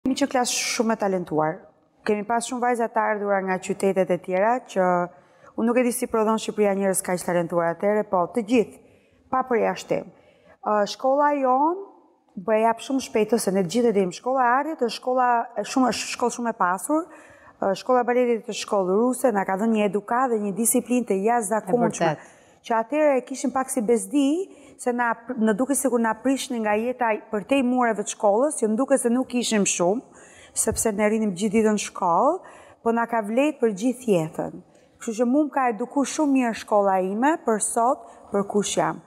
Kemi që klasë shumë e talentuar. Kemi pas shumë vajzë atarë dhura nga qytetet e tjera, që unë nuk e disi prodhon Shqipëria njërës ka ishtë talentuar atere, po të gjithë, pa për po e Shkolla jonë bëja apë shumë shpejtë, se ne gjithë edhe imë shkolla ardhë, të shkolla shkollë shumë e pasur, shkolla balerit të shkollë ruse, nga ka dhe një edukat dhe një disiplin të jazë zakonqme që atërë e kishin pak si bezdi, se në duke se kur në aprishni nga jeta për te i mureve të shkollës, që në duke se nuk ishim shumë, sepse në rinim gjithë ditë në shkollë, po në ka vlejt për gjithë jetën. Kështë që mund ka eduku shumë mirë shkolla ime për sot, për kush jam.